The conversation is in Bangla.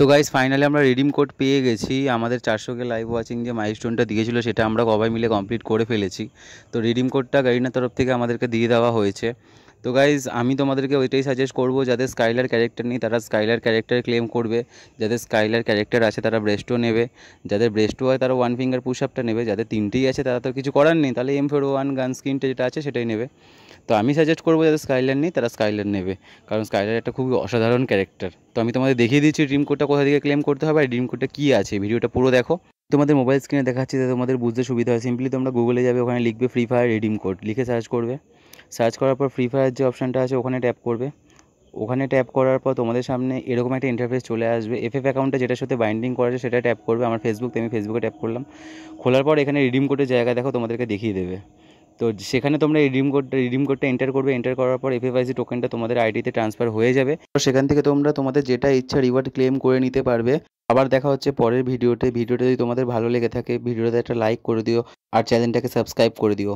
তো গাইজ ফাইনালি আমরা রিডিম কোড পেয়ে গেছি আমাদের চারশোকে লাইভ ওয়াচিং যে মাইলস্টোনটা দিয়েছিল সেটা আমরা কবাই মিলে কমপ্লিট করে ফেলেছি তো রিডিম কোডটা গাড়িনার তরফ থেকে আমাদেরকে দিয়ে দেওয়া হয়েছে তো গাইজ আমি তোমাদেরকে ওইটাই সাজেস্ট করবো যাদের স্কাইলার ক্যারেক্টার নেই তারা স্কাইলার ক্যারেক্টার ক্লেম করবে যাদের স্কাইলার ক্যারেক্টার আছে তারা ব্রেস্টো নেবে যাদের ব্রেস্টো হয় তারা ওয়ান ফিঙ্গার পুশ আপটা নেবে যাদের তিনটেই আছে তারা তো কিছু করার নেই তাহলে এম ফোর ওয়ান গান স্ক্রিনটা যেটা আছে সেটাই নেবে তো আমি সাজেস্ট করবো যাদের স্কাইলার নেই তারা স্কাইলার নেবে কারণ স্কাইলার একটা খুবই অসাধারণ ক্যারেক্টার তো আমি তোমাদের দেখিয়ে দিচ্ছি ড্রিম কোডটা কোথা থেকে ক্লেম করতে হবে আর ড্রিম কোডটা কী আছে ভিডিওটা পুরো দেখো তোমাদের মোবাইল স্ক্রিনে দেখাচ্ছি তোমাদের বুঝতে সুবিধা হয় সিম্পলি তোমরা গুগলে যাবে ওখানে লিখবে ফ্রি ফায়ার রিডিম কোড লিখে সার্চ করবে সার্চ করার পর ফ্রি ফায়ার যে অপশানটা আছে ওখানে ট্যাপ করবে ওখানে ট্যাপ করার পর তোমাদের সামনে এরকম একটা ইন্টারফেস চলে আসবে এফ এফ অ্যাকাউন্টটা যেটার সাথে বাইন্ডিং করা আছে সেটা ট্যাপ করবে আমার ফেসবুক আমি ফেসবুকে ট্যাপ করলাম খোলার পর এখানে রিডিম কোডের জায়গা দেখো তোমাদেরকে দেখিয়ে দেবে তো সেখানে তোমরা রিডিম কোডটা রিডিম কোডটা এন্টার করবে এন্টার করার পর এফএফআইসি টোকেনটা তোমাদের আইডিতে ট্রান্সফার হয়ে যাবে তো সেখান থেকে তোমরা তোমাদের যেটা ইচ্ছা রিওয়ার্ড ক্লেম করে নিতে পারবে আবার দেখা হচ্ছে পরের ভিডিওতে ভিডিওটা যদি তোমাদের ভালো লেগে থাকে ভিডিওতে একটা লাইক করে দিও আর চ্যানেলটাকে সাবস্ক্রাইব করে দিও